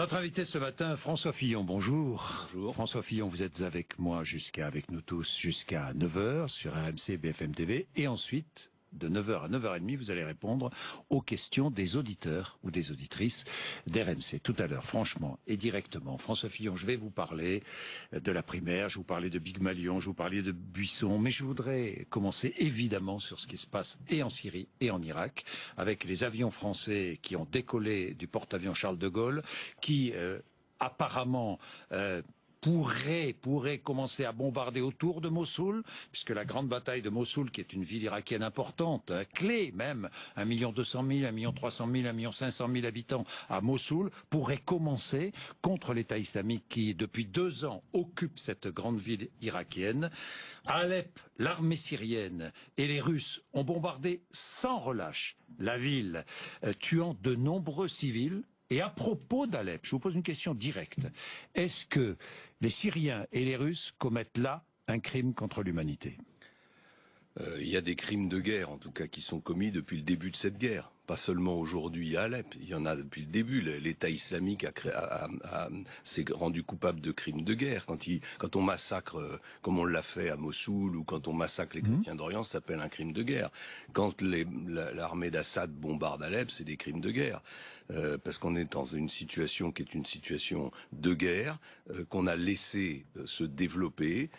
Notre invité ce matin, François Fillon, bonjour. Bonjour. François Fillon, vous êtes avec moi jusqu'à, avec nous tous, jusqu'à 9h sur RMC BFM TV. Et ensuite, de 9h à 9h30, vous allez répondre aux questions des auditeurs ou des auditrices d'RMC. Tout à l'heure, franchement et directement, François Fillon, je vais vous parler de la primaire, je vous parlais de Big Malion, je vous parlais de Buisson, mais je voudrais commencer évidemment sur ce qui se passe et en Syrie et en Irak, avec les avions français qui ont décollé du porte-avions Charles de Gaulle, qui euh, apparemment... Euh, pourrait, pourrait commencer à bombarder autour de Mossoul, puisque la grande bataille de Mossoul, qui est une ville irakienne importante, hein, clé même, 1 million 200 000, 1 million 300 000, 1 million 500 000 habitants à Mossoul, pourrait commencer contre l'État islamique qui, depuis deux ans, occupe cette grande ville irakienne. Alep, l'armée syrienne et les Russes ont bombardé sans relâche la ville, euh, tuant de nombreux civils, et à propos d'Alep, je vous pose une question directe. Est-ce que les Syriens et les Russes commettent là un crime contre l'humanité euh, il y a des crimes de guerre, en tout cas, qui sont commis depuis le début de cette guerre. Pas seulement aujourd'hui à Alep, il y en a depuis le début. L'État islamique s'est rendu coupable de crimes de guerre. Quand, quand on massacre, euh, comme on l'a fait à Mossoul, ou quand on massacre les mhm. chrétiens d'Orient, ça s'appelle un crime de guerre. Quand l'armée d'Assad bombarde Alep, c'est des crimes de guerre. Euh, parce qu'on est dans une situation qui est une situation de guerre, euh, qu'on a laissé euh, se développer,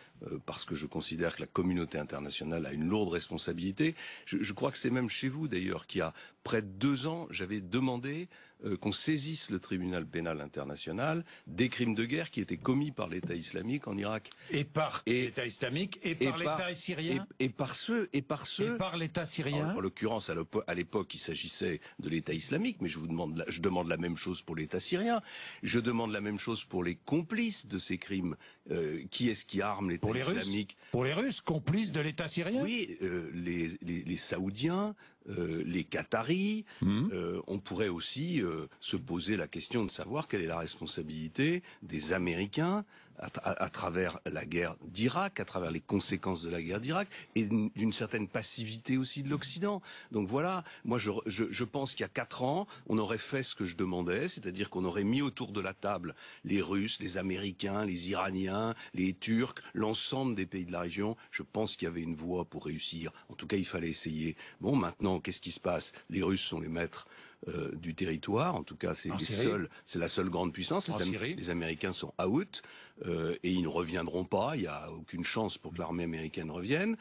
parce que je considère que la communauté internationale a une lourde responsabilité. Je, je crois que c'est même chez vous d'ailleurs qu'il y a près de deux ans, j'avais demandé euh, qu'on saisisse le tribunal pénal international des crimes de guerre qui étaient commis par l'État islamique en Irak. Et par l'État islamique et, par l'État syrien. Et, par ceux et par ceux. Et par l'État syrien. En, l'occurrence, à l'époque, il s'agissait de l'État islamique, mais je vous demande, je demande la même chose pour l'État syrien. Je demande la même chose pour les complices de ces crimes. Euh, qui est-ce qui arme l'État islamique Pour les Russes, complices de l'État syrien. Oui, euh, les Saoudiens, euh, les Qataris. Hmm. Euh, on pourrait aussi euh, se poser la question de savoir quelle est la responsabilité des Américains à, travers la guerre d'Irak, à travers les conséquences de la guerre d'Irak, et d'une certaine passivité aussi de l'Occident. Donc voilà, moi je, je, je pense qu'il y a quatre ans, on aurait fait ce que je demandais, c'est-à-dire qu'on aurait mis autour de la table les Russes, les Américains, les Iraniens, les Turcs, l'ensemble des pays de la région. Je pense qu'il y avait une voie pour réussir. En tout cas, il fallait essayer. Bon, maintenant, qu'est-ce qui se passe Les Russes sont les maîtres euh, du territoire. En tout cas, c'est la seule grande puissance. Les, Américains sont out euh, et ils ne reviendront pas. Il n'y a aucune chance pour que l'armée américaine revienne.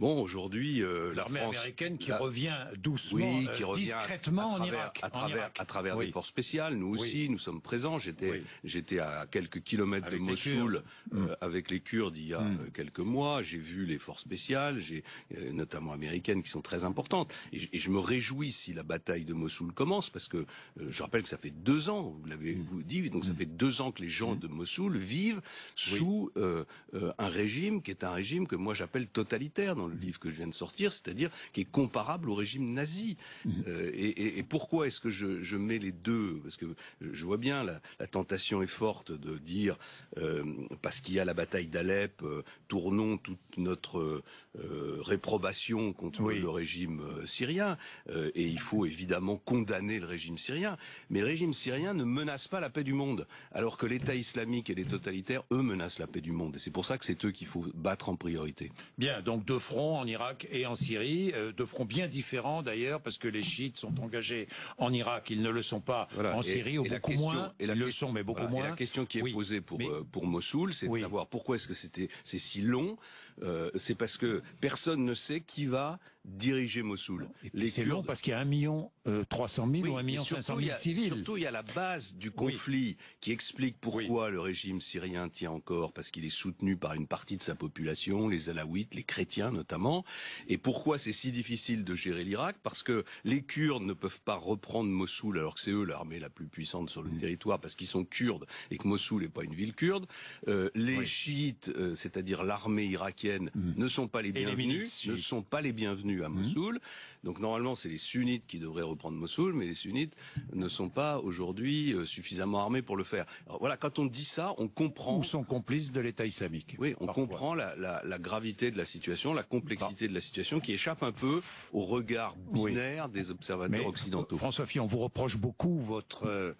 Bon, aujourd'hui, euh, la France américaine qui revient doucement, discrètement en Irak, à travers, à travers des forces spéciales. Nous aussi, nous sommes présents. J'étais, j'étais à quelques kilomètres de Mossoul euh, mm. avec les Kurdes il y a mm. euh, quelques mois. J'ai vu les forces spéciales, j'ai euh, notamment américaines, qui sont très importantes. Et, je me réjouis si la bataille de Mossoul commence, parce que je rappelle que ça fait deux ans, vous l'avez mm. vous dit, donc ça fait deux ans que les gens de Mossoul vivent sous un régime qui est un régime que moi j'appelle totalitaire le livre que je viens de sortir, c'est-à-dire qui est comparable au régime nazi. Mhm. Euh, et, pourquoi est-ce que je, mets les deux Parce que je vois bien la, tentation est forte de dire euh, parce qu'il y a la bataille d'Alep, euh, tournons toute notre euh, réprobation contre le régime euh, syrien, euh, et il faut évidemment condamner le régime syrien, mais le régime syrien ne menace pas la paix du monde, alors que l'État islamique et les totalitaires, eux, menacent la paix du monde, et c'est pour ça que c'est eux qu'il faut battre en priorité. Bien, donc deux fronts en Irak et en Syrie, deux fronts bien différents d'ailleurs, parce que les chiites sont engagés en Irak, ils ne le sont pas en Syrie, ou beaucoup moins, et la ils le sont, mais beaucoup moins. la question qui est posée pour, pour Mossoul, c'est de savoir pourquoi est-ce que c'était c'est si long euh, c'est parce que personne ne sait qui va diriger Mossoul. C'est long parce qu'il y a 1 million 300 euh, 000 ou 1 million civils. Surtout, il y a la base du conflit qui explique pourquoi le régime syrien tient encore, parce qu'il est soutenu par une partie de sa population, les Alaouites, les chrétiens notamment, et pourquoi c'est si difficile de gérer l'Irak, parce que les Kurdes ne peuvent pas reprendre Mossoul alors que c'est eux l'armée la plus puissante sur le territoire, parce qu'ils sont kurdes et que Mossoul n'est pas une ville kurde. Euh, les chiites, euh, c'est-à-dire l'armée irakienne, mm. ne sont pas les bienvenus, ne sont pas les bienvenus à mmh. Mossoul. Donc normalement, c'est les sunnites qui devraient reprendre Mossoul, mais les sunnites ne sont pas aujourd'hui euh, suffisamment armés pour le faire. voilà, quand on dit ça, on comprend... Ou sont complices de l'État islamique. Oui, on comprend la, gravité de la situation, la complexité de la situation qui échappe un peu au regard binaire des observateurs occidentaux. François Fillon, on vous reproche beaucoup votre euh,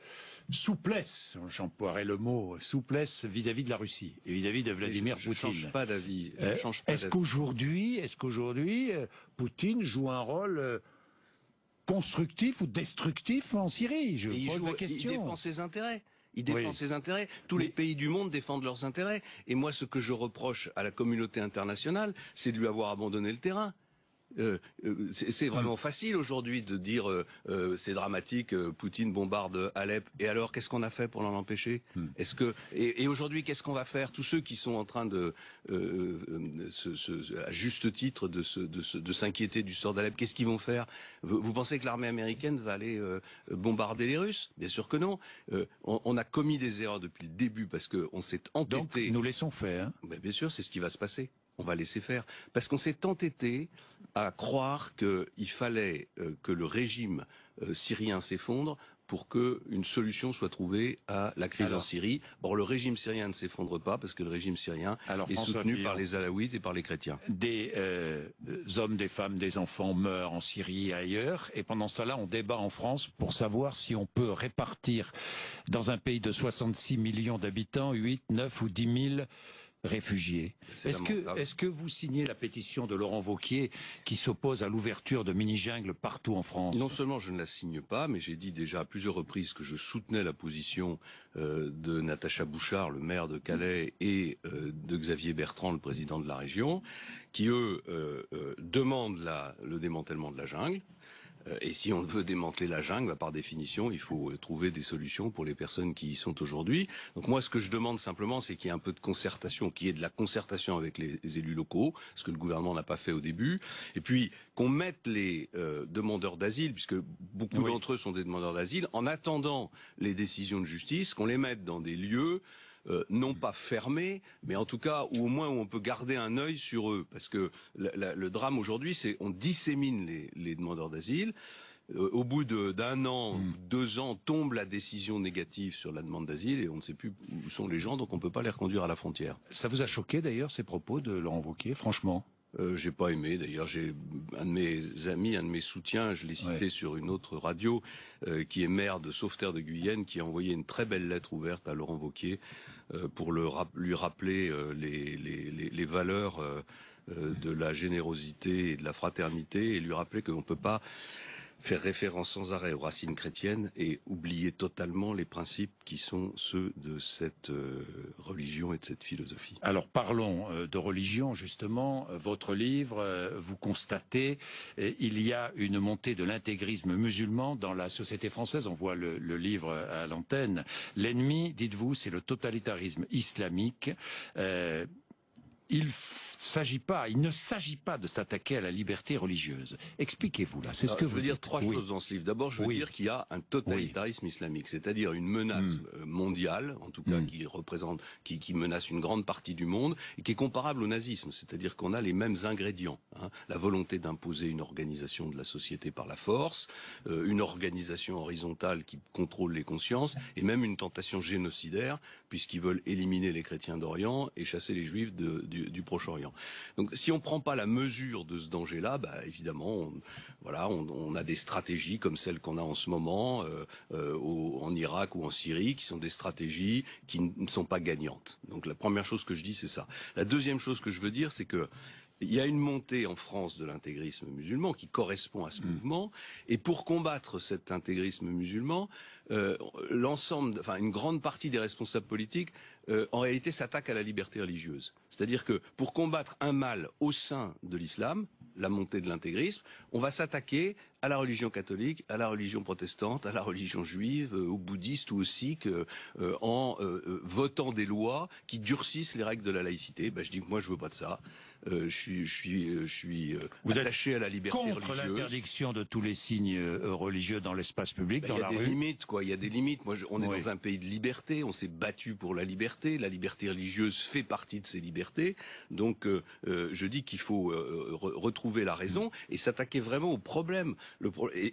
souplesse, j'emploierai le mot, souplesse vis-à-vis de la Russie et vis-à-vis de Vladimir je, je Change pas je euh, change pas d'avis. Est-ce qu'aujourd'hui, est-ce qu'aujourd'hui, Poutine joue un rôle euh, constructif ou destructif en Syrie Je pose la question. Il défend ses intérêts. Il défend ses intérêts. Tous les pays du monde défendent leurs intérêts. Et moi, ce que je reproche à la communauté internationale, c'est de lui avoir abandonné le terrain. Euh, euh, c'est vraiment facile aujourd'hui de dire euh, c'est dramatique, Poutine bombarde Alep. Et alors, qu'est-ce qu'on a fait pour l'en empêcher hmm. Est-ce que et, aujourd'hui, qu'est-ce qu'on va faire Tous ceux qui sont en train de, à juste titre, de, s'inquiéter du sort d'Alep, qu'est-ce qu'ils vont faire vous, pensez que l'armée américaine va aller bombarder les Russes Bien sûr que non. On, a commis des erreurs depuis le début parce que on s'est entêté. Donc, nous laissons faire. Mais bien sûr, c'est ce qui va se passer on va laisser faire. Parce qu'on s'est entêté à croire qu'il fallait euh, que le régime euh, syrien s'effondre pour qu'une solution soit trouvée à la crise en Syrie. Or, le régime syrien ne s'effondre pas parce que le régime syrien est soutenu par les Alaouites et par les chrétiens. Des euh, hommes, des femmes, des enfants meurent en Syrie et ailleurs, et pendant cela, on débat en France pour savoir si on peut répartir dans un pays de 66 millions d'habitants 8, 9 ou 10 000 réfugiés. Est-ce que, vous signez la pétition de Laurent Vauquier qui s'oppose à l'ouverture de mini-jungles partout en France Non seulement je ne la signe pas, mais j'ai dit déjà à plusieurs reprises que je soutenais la position euh, de Natacha Bouchard, le maire de Calais, et euh, de Xavier Bertrand, le président de la région, qui eux euh, demandent le démantèlement de la jungle. Euh, et si on veut démanteler la jungle, bah, par définition, il faut euh, trouver des solutions pour les personnes qui y sont aujourd'hui. Donc moi, ce que je demande simplement, c'est qu'il y ait un peu de concertation, qu'il y ait de la concertation avec les élus locaux, ce que le gouvernement n'a pas fait au début. Et puis qu'on mette les euh, demandeurs d'asile, puisque beaucoup d'entre eux sont des demandeurs d'asile, en attendant les décisions de justice, qu'on les mette dans des lieux euh, non pas fermés, mais en tout cas ou au moins où on peut garder un œil sur eux, parce que le drame aujourd'hui, c'est on dissémine les, demandeurs d'asile euh, au bout d'un an, hmm. deux ans, tombe la décision négative sur la demande d'asile et on ne sait plus où sont les gens, donc on ne peut pas les reconduire à la frontière. Ça vous a choqué d'ailleurs ces propos de Laurent Wauquiez, franchement euh, j'ai pas aimé. D'ailleurs, j'ai un de mes amis, un de mes soutiens, je l'ai cité sur une autre radio, euh, qui est maire de Sauveterre de Guyenne, qui a envoyé une très belle lettre ouverte à Laurent Vauquier euh, pour lui rappeler les, valeurs de la générosité et de la fraternité et lui rappeler qu'on ne peut pas faire référence sans arrêt aux racines chrétiennes et oublier totalement les principes qui sont ceux de cette euh, religion et de cette philosophie. Alors parlons euh, de religion justement. Votre livre, euh, vous constatez, il y a une montée de l'intégrisme musulman dans la société française. On voit le, livre à l'antenne. L'ennemi, dites-vous, c'est le totalitarisme islamique. il faut il ne s'agit pas de s'attaquer à la liberté religieuse. Expliquez-vous là. C'est ce que je veux dire trois choses dans ce livre. D'abord, je veux dire qu'il y a un totalitarisme islamique, c'est-à-dire une menace mm. euh, mondiale, en tout cas mm. qui représente, qui, menace une grande partie du monde et qui est comparable au nazisme, c'est-à-dire qu'on a les mêmes ingrédients hein. la volonté d'imposer une organisation de la société par la force, euh, une organisation horizontale qui contrôle les consciences et même une tentation génocidaire puisqu'ils veulent éliminer les chrétiens d'Orient et chasser les juifs du Proche-Orient. Donc si on ne prend pas la mesure de ce danger-là, bah, évidemment, on, a des stratégies comme celles qu'on a en ce moment euh, euh, en Irak ou en Syrie, qui sont des stratégies qui ne sont pas gagnantes. Donc la première chose que je dis, c'est ça. La deuxième chose que je veux dire, c'est qu'il y a une montée en France de l'intégrisme musulman qui correspond à ce mmh. mouvement. Et pour combattre cet intégrisme musulman, euh, l'ensemble, enfin une grande partie des responsables politiques euh, en réalité s'attaque à la liberté religieuse. C'est-à-dire que pour combattre un mal au sein de l'islam, la montée de l'intégrisme, on va s'attaquer à la religion catholique, à la religion protestante, à la religion juive, aux euh, bouddhistes ou aux sikhs, euh, en euh, votant des lois qui durcissent les règles de la laïcité. Ben, je dis que moi, je veux pas de ça. je suis, je suis, je suis attaché à la liberté religieuse. Contre l'interdiction de tous les signes religieux dans l'espace public, ben, dans la rue. Il y a des limites, quoi. Il y a des limites. Moi, on est dans un pays de liberté. On s'est battu pour la liberté. La liberté religieuse fait partie de ces libertés. Donc, je dis qu'il faut retrouver la raison et s'attaquer vraiment au problème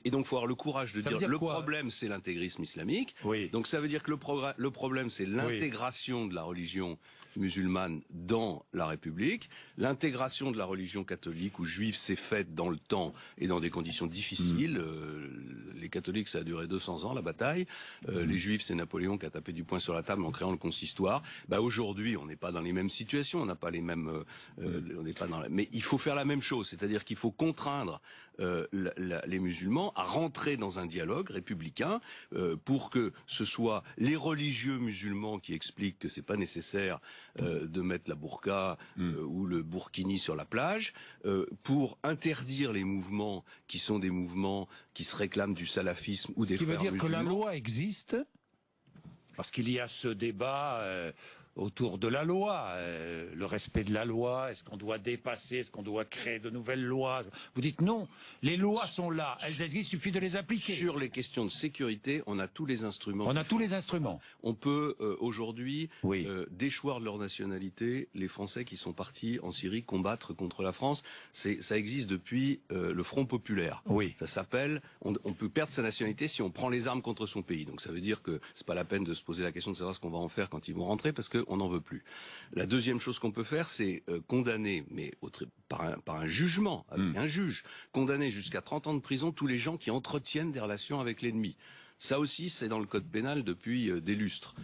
et, donc, faut avoir le courage de dire, que le problème, c'est l'intégrisme islamique. Donc, ça veut dire que le, problème, c'est l'intégration de la religion musulmane dans la République. L'intégration de la religion catholique ou juive s'est faite dans le temps et dans des conditions difficiles. Mm. Euh, les catholiques, ça a duré 200 ans, la bataille. Euh, mm. Les juifs, c'est Napoléon qui a tapé du poing sur la table en créant le consistoire. Bah, aujourd'hui, on n'est pas dans les mêmes situations, on n'a pas les mêmes... Euh, mm. on pas dans Mais il faut faire la même chose, c'est-à-dire qu'il faut contraindre euh, les musulmans à rentrer dans un dialogue républicain euh, pour que ce soit les religieux musulmans qui expliquent que c'est pas nécessaire euh, de mettre la burqa hmm. ou le burkini sur la plage pour interdire les mouvements qui sont des mouvements qui se réclament du salafisme ou des Ce qui veut dire que la loi existe parce qu'il y a ce débat autour de la loi, euh, le respect de la loi, est-ce qu'on doit dépasser, est-ce qu'on doit créer de nouvelles lois Vous dites non, les lois sont là, elles existent, il suffit de les appliquer. Sur les questions de sécurité, on a tous les instruments. On a tous les instruments. On peut euh, aujourd'hui euh, déchoir de leur nationalité les Français qui sont partis en Syrie combattre contre la France. C'est ça existe depuis le Front populaire. Oui. Ça s'appelle on, on, peut perdre sa nationalité si on prend les armes contre son pays. Donc ça veut dire que c'est pas la peine de se poser la question de savoir ce qu'on va en faire quand ils vont rentrer parce que on n'en veut plus. La deuxième chose qu'on peut faire, c'est euh, condamner, mais par, un, jugement, hmm. un juge, condamner jusqu'à 30 ans de prison tous les gens qui entretiennent des relations avec l'ennemi. Ça aussi, c'est dans le code pénal depuis euh, des lustres.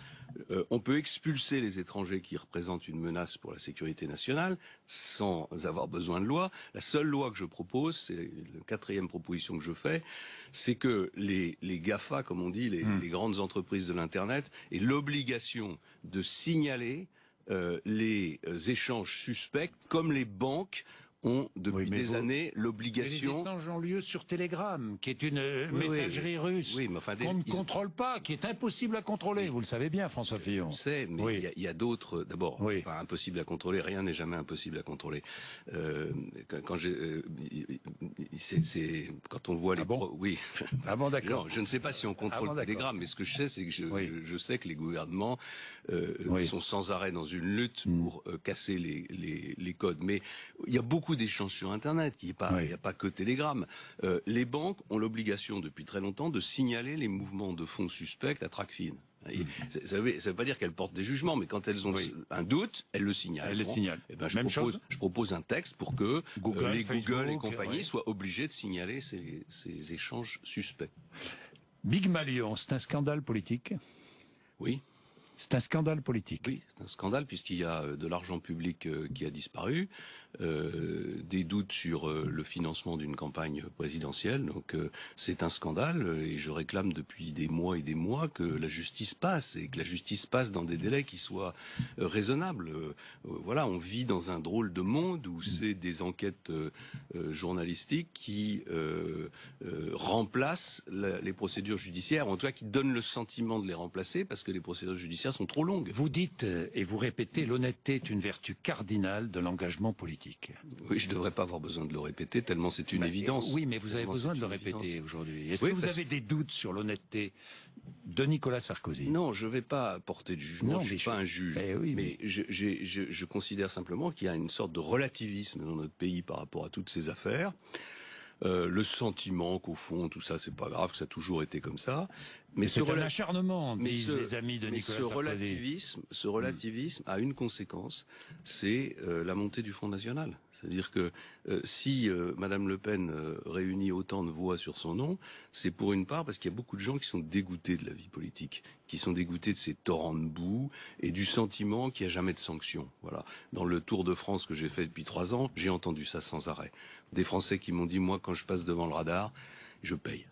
Euh, on peut expulser les étrangers qui représentent une menace pour la sécurité nationale sans avoir besoin de loi. La seule loi que je propose, c'est la quatrième proposition que je fais, c'est que les, GAFA, comme on dit, hmm. les, grandes entreprises de l'Internet, aient l'obligation de signaler euh, les échanges suspects, comme les banques ont depuis des années l'obligation. Les échanges ont lieu sur Telegram, qui est une euh, messagerie russe qu'on ne contrôle pas, qui est impossible à contrôler. Vous le savez bien, François Fillon. Je mais il y a, d'autres. D'abord, impossible à contrôler. Rien n'est jamais impossible à contrôler. Euh, quand, j'ai, euh, c'est quand on voit ah les. Ah bon Oui. Ah bon, d'accord. je ne sais pas si on contrôle Telegram, ah mais ce que je sais, c'est que je, sais que les gouvernements sont sans arrêt dans une lutte mm. pour casser les, les codes. Mais il y a beaucoup d'échanges sur Internet, il n'y a, pas, a pas que Telegram. Euh, les banques ont l'obligation depuis très longtemps de signaler les mouvements de fonds suspects à Tracfin. Mm. ça ne veut, veut, pas dire qu'elles portent des jugements, mais quand elles ont un doute, elles le signalent. Elles le signalent. Et eh ben, je, Même propose, chose je propose un texte pour que euh, Google, Google et euh, compagnie soient obligés de signaler ces, ces échanges suspects. Big Malion, c'est un scandale politique Oui. C'est un scandale politique. Oui, c'est un scandale puisqu'il y a euh, de l'argent public euh, qui a disparu, euh, des doutes sur le financement d'une campagne présidentielle. Donc c'est un scandale et je réclame depuis des mois et des mois que la justice passe et que la justice passe dans des délais qui soient raisonnables. voilà, on vit dans un drôle de monde où c'est des enquêtes journalistiques qui remplacent les procédures judiciaires, en tout cas qui donnent le sentiment de les remplacer parce que les procédures judiciaires sont trop longues. Vous dites euh, et vous répétez l'honnêteté est une vertu cardinale de l'engagement politique. Oui, je devrais pas avoir besoin de le répéter tellement c'est une bah, évidence. Oui, mais vous avez besoin de le répéter aujourd'hui. Est-ce que vous avez des doutes sur l'honnêteté de Nicolas Sarkozy Non, je ne vais pas porter de jugement. je suis pas un juge. Eh oui, mais, je, je, je considère simplement qu'il y a une sorte de relativisme dans notre pays par rapport à toutes ces affaires. Euh, le sentiment qu'au fond tout ça c'est pas grave, que ça a toujours été comme ça. Mais ce un les amis de ce relativisme, a une conséquence, c'est euh, la montée du Front national. C'est-à-dire que euh, si Mme euh, Madame Le Pen euh, réunit autant de voix sur son nom, c'est pour une part parce qu'il y a beaucoup de gens qui sont dégoûtés de la vie politique, qui sont dégoûtés de ces torrents de boue et du sentiment qu'il n'y a jamais de sanctions. Voilà. Dans le Tour de France que j'ai fait depuis trois ans, j'ai entendu ça sans arrêt. Des Français qui m'ont dit moi quand je passe devant le radar, je paye.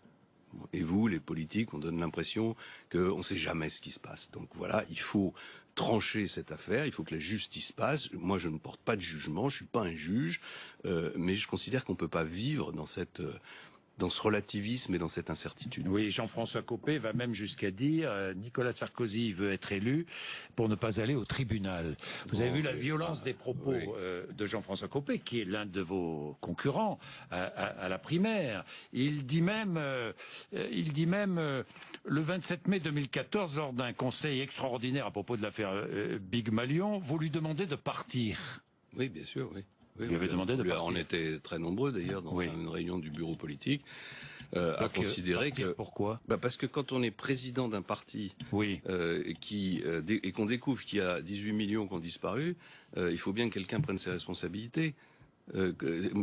Et vous, les politiques, on donne l'impression qu'on ne sait jamais ce qui se passe. Donc voilà, il faut trancher cette affaire, il faut que la justice passe. Moi, je ne porte pas de jugement, je suis pas un juge, euh, mais je considère qu'on peut pas vivre dans cette euh, dans ce relativisme et dans cette incertitude. Oui, Jean-François Copé va même jusqu'à dire euh, Nicolas Sarkozy veut être élu pour ne pas aller au tribunal. Vous avez vu la violence des propos euh, de Jean-François Copé, qui est l'un de vos concurrents à, la primaire. Il dit même, euh, il dit même le 27 mai 2014, lors d'un conseil extraordinaire à propos de l'affaire Big Malion, vous lui demandez de partir. Oui, bien sûr, oui demandé On était très nombreux d'ailleurs dans une réunion du bureau politique euh, à euh, considérer que pourquoi bah, parce que quand on est président d'un parti oui. Euh, qui et qu'on découvre qu'il y a 18 millions qui ont disparu, il faut bien que quelqu'un prenne ses responsabilités.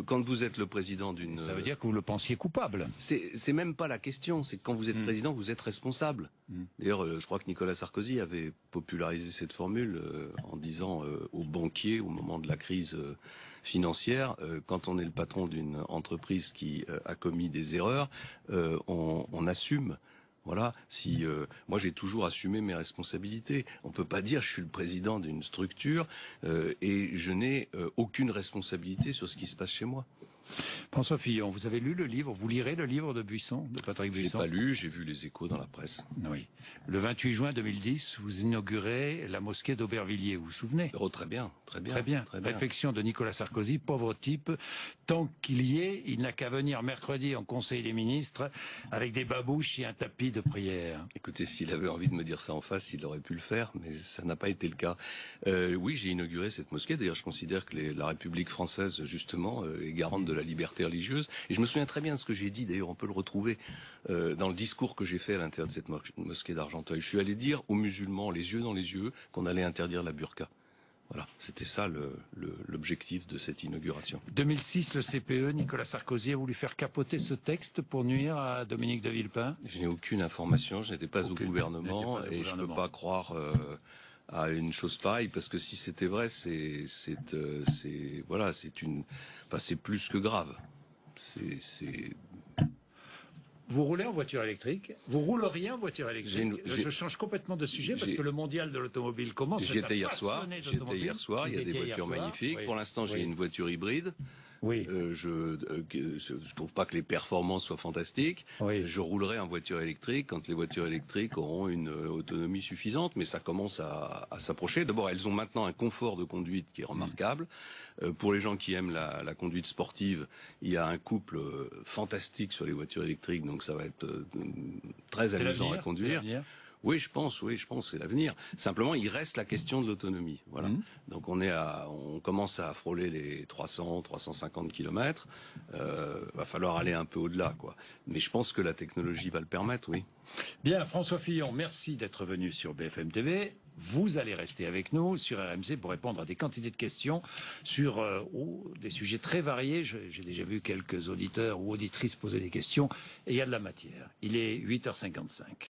quand vous êtes le président d'une... Ça veut dire que vous le pensiez coupable. C'est même pas la question. C'est que quand vous êtes hmm. président, vous êtes responsable. Hmm. D'ailleurs, je crois que Nicolas Sarkozy avait popularisé cette formule en disant aux banquiers, au moment de la crise financière, euh, quand on est le patron d'une entreprise qui euh, a commis des erreurs, euh, on, assume. Voilà, si moi j'ai toujours assumé mes responsabilités. On peut pas dire je suis le président d'une structure et je n'ai aucune responsabilité sur ce qui se passe chez moi. François Fillon, vous avez lu le livre, vous lirez le livre de Buisson, de Patrick Buisson Je pas lu, j'ai vu les échos dans la presse. Oui. Le 28 juin 2010, vous inaugurez la mosquée d'Aubervilliers, vous vous souvenez oh, très bien, très bien. Très bien. Très Réflexion de Nicolas Sarkozy, pauvre type, tant qu'il y est, il n'a qu'à venir mercredi en Conseil des ministres avec des babouches et un tapis de prière. Écoutez, s'il avait envie de me dire ça en face, il aurait pu le faire, mais ça n'a pas été le cas. Euh, oui, j'ai inauguré cette mosquée. D'ailleurs, je considère que la République française, justement, euh, est garante de la la liberté religieuse. Et je me souviens très bien de ce que j'ai dit, d'ailleurs on peut le retrouver euh, dans le discours que j'ai fait à l'intérieur de cette mosquée d'Argenteuil. Je suis allé dire aux musulmans, les yeux dans les yeux, qu'on allait interdire la burqa. Voilà, c'était ça l'objectif de cette inauguration. 2006, le CPE, Nicolas Sarkozy a voulu faire capoter ce texte pour nuire à Dominique de Villepin Je n'ai aucune information, je n'étais pas, au gouvernement et je ne peux pas croire... Euh, à une chose pareille parce que si c'était vrai, c'est c'est euh, voilà, c'est une enfin, c'est plus que grave. C'est vous roulez en voiture électrique Vous rien en voiture électrique Je change complètement de sujet parce que le mondial de l'automobile commence. J'étais hier soir. J'étais hier soir. Il y a des voitures magnifiques. Pour l'instant, j'ai une voiture hybride. Oui. Euh, je, ne euh, trouve pas que les performances soient fantastiques. Je roulerai en voiture électrique quand les voitures électriques auront une euh, autonomie suffisante, mais ça commence à, s'approcher. D'abord, elles ont maintenant un confort de conduite qui est remarquable. Mm. pour les gens qui aiment la, la, conduite sportive, il y a un couple fantastique sur les voitures électriques, donc ça va être très amusant à conduire. Oui, je pense, oui, je pense, c'est l'avenir. Simplement, il reste la question de l'autonomie. Voilà. Mmh. Donc on est à, on commence à frôler les 300, 350 kilomètres. Euh, va falloir aller un peu au-delà, quoi. Mais je pense que la technologie va le permettre, oui. Bien, François Fillon, merci d'être venu sur BFM TV. Vous allez rester avec nous sur RMC pour répondre à des quantités de questions sur euh, des sujets très variés. J'ai déjà vu quelques auditeurs ou auditrices poser des questions et il y a de la matière. Il est 8h55.